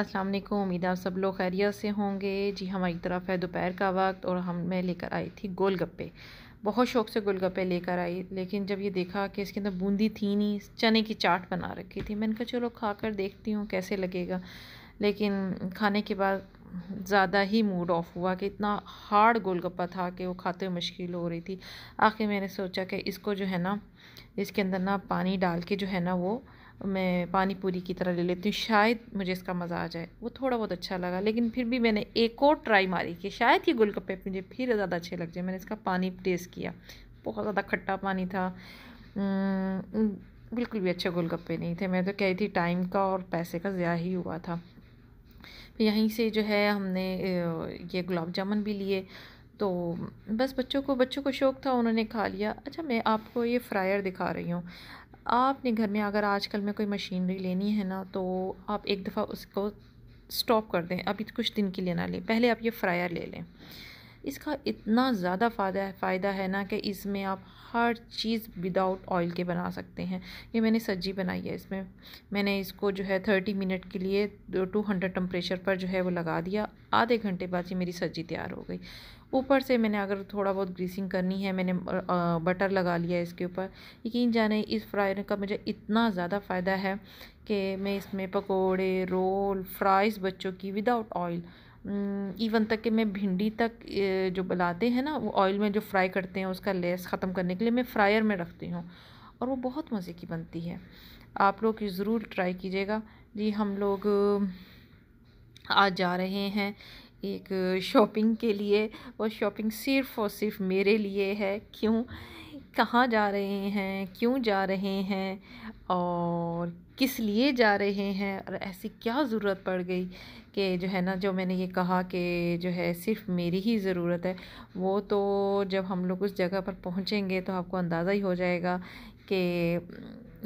अस्सलाम वालेकुम उम्मीद आप सब लोग खैरियत से होंगे जी हमारी तरफ है दोपहर का वक्त और हम मैं लेकर आई थी गोलगप्पे बहुत शौक से गोलगप्पे लेकर आई लेकिन जब ये देखा कि इसके अंदर बूंदी थी नहीं चने की चाट बना रखी थी मैंने कहा चलो खा कर देखती हूँ कैसे लगेगा लेकिन खाने के बाद ज़्यादा ही मूड ऑफ हुआ कि इतना हार्ड गोलगप्पा था कि वो खाते हुए मुश्किल हो रही थी आखिर मैंने सोचा कि इसको जो है ना इसके अंदर ना पानी डाल के जो है ना वो मैं पानी पूरी की तरह ले लेती हूँ शायद मुझे इसका मज़ा आ जाए वो थोड़ा बहुत अच्छा लगा लेकिन फिर भी मैंने एक और ट्राई मारी कि शायद ये गोलगप्पे मुझे फिर ज़्यादा अच्छे लग जाए मैंने इसका पानी टेस्ट किया बहुत ज़्यादा खट्टा पानी था बिल्कुल भी अच्छे गोलगप्पे नहीं थे मैं तो कह रही थी टाइम का और पैसे का ज़्यादा ही हुआ था यहीं से जो है हमने ये गुलाब जामुन भी लिए तो बस बच्चों को बच्चों को शौक़ था उन्होंने खा लिया अच्छा मैं आपको ये फ्रायर दिखा रही हूँ आपने घर में अगर आजकल में कोई मशीनरी लेनी है ना तो आप एक दफ़ा उसको स्टॉप कर दें अभी कुछ दिन के लिए ना लें पहले आप ये फ्रायर ले लें इसका इतना ज़्यादा फ़ायदा है फ़ायदा है ना कि इसमें आप हर चीज़ विदाउट ऑयल के बना सकते हैं ये मैंने सब्जी बनाई है इसमें मैंने इसको जो है थर्टी मिनट के लिए टू हंड्रेड टम्परेचर पर जो है वो लगा दिया आधे घंटे बाद ये मेरी सब्जी तैयार हो गई ऊपर से मैंने अगर थोड़ा बहुत ग्रीसिंग करनी है मैंने बटर लगा लिया है इसके ऊपर यकीन जाने इस फ्रायर का मुझे इतना ज़्यादा फ़ायदा है कि मैं इसमें पकोड़े रोल फ्राइज़ बच्चों की विदाउट ऑयल इवन तक कि मैं भिंडी तक जो बनाते हैं ना वो ऑयल में जो फ्राई करते हैं उसका लेस ख़त्म करने के लिए मैं फ्रायर में रखती हूँ और वो बहुत मज़े की बनती है आप लोग ज़रूर ट्राई कीजिएगा जी हम लोग आज जा रहे हैं एक शॉपिंग के लिए वो शॉपिंग सिर्फ़ और सिर्फ़ मेरे लिए है क्यों कहाँ जा रहे हैं क्यों जा रहे हैं और किस लिए जा रहे हैं और ऐसी क्या ज़रूरत पड़ गई कि जो है ना जो मैंने ये कहा कि जो है सिर्फ मेरी ही ज़रूरत है वो तो जब हम लोग उस जगह पर पहुँचेंगे तो आपको अंदाज़ा ही हो जाएगा कि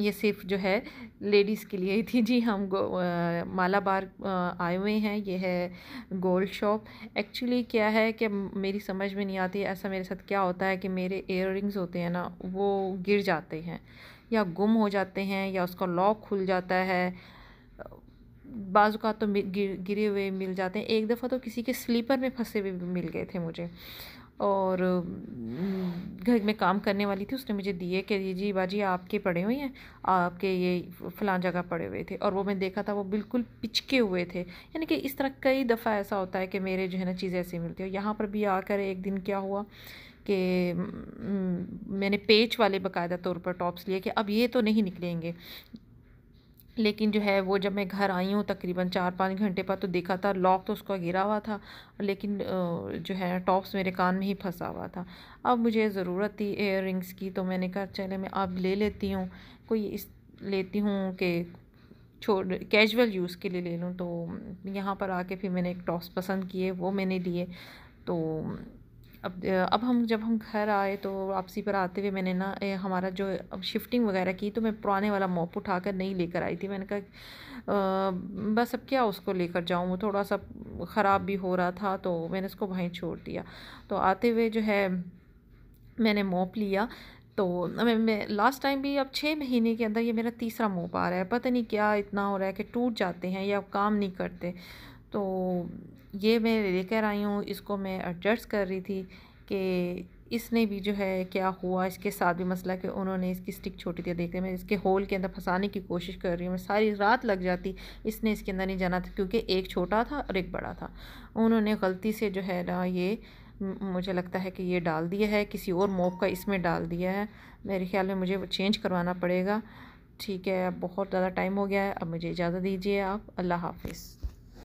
ये सिर्फ जो है लेडीज़ के लिए ही थी जी हाँ, हम मालाबार आए हुए हैं ये है गोल्ड शॉप एक्चुअली क्या है कि मेरी समझ में नहीं आती ऐसा मेरे साथ क्या होता है कि मेरे इयर होते हैं ना वो गिर जाते हैं या गुम हो जाते हैं या उसका लॉक खुल जाता है बाजू का तो गिर गिरे हुए मिल जाते हैं एक दफ़ा तो किसी के स्लीपर में फंसे हुए मिल गए थे मुझे और हम्म, घर में काम करने वाली थी उसने मुझे दिए कि जी बाजी आपके पड़े हुए हैं आपके ये फलां जगह पड़े हुए थे और वो मैं देखा था वो बिल्कुल पिचके हुए थे यानी कि इस तरह कई दफ़ा ऐसा होता है कि मेरे जो है ना चीज़ें ऐसी मिलती है यहाँ पर भी आकर एक दिन क्या हुआ कि हम्म, मैंने पेच वाले बकायदा तौर पर टॉप्स लिए कि अब ये तो नहीं निकलेंगे लेकिन जो है वो जब मैं घर आई हूँ तकरीबन चार पाँच घंटे पर तो देखा था लॉक तो उसका गिरा हुआ था लेकिन जो है टॉप्स मेरे कान में ही फंसा हुआ था अब मुझे ज़रूरत थी एयर रिंग्स की तो मैंने कहा चले मैं अब ले लेती हूँ कोई इस लेती हूँ कि छोड़ कैजुअल यूज़ के लिए ले लूँ तो यहाँ पर आके फिर मैंने एक टॉप्स पसंद किए वो मैंने लिए तो अब अब हम जब हम घर आए तो वापसी पर आते हुए मैंने ना हमारा जो अब शिफ्टिंग वगैरह की तो मैं पुराने वाला मोप उठा कर नहीं लेकर आई थी मैंने कहा बस अब क्या उसको लेकर जाऊँ वो थोड़ा सा ख़राब भी हो रहा था तो मैंने उसको वहीं छोड़ दिया तो आते हुए जो है मैंने मोप लिया तो मैं, मैं लास्ट टाइम भी अब छः महीने के अंदर ये मेरा तीसरा मोप आ रहा है पता नहीं क्या इतना हो रहा है कि टूट जाते हैं या काम नहीं करते तो ये मैं लेकर आई हूँ इसको मैं एडजस्ट कर रही थी कि इसने भी जो है क्या हुआ इसके साथ भी मसला कि उन्होंने इसकी स्टिक छोटी दिया देखते मैं इसके होल के अंदर फंसाने की कोशिश कर रही हूँ मैं सारी रात लग जाती इसने इसके अंदर नहीं जाना था क्योंकि एक छोटा था और एक बड़ा था उन्होंने गलती से जो है ना ये मुझे लगता है कि ये डाल दिया है किसी और मोब का इसमें डाल दिया है मेरे ख्याल में मुझे चेंज करवाना पड़ेगा ठीक है बहुत ज़्यादा टाइम हो गया है अब मुझे इजाज़त दीजिए आप अल्लाह हाफिज़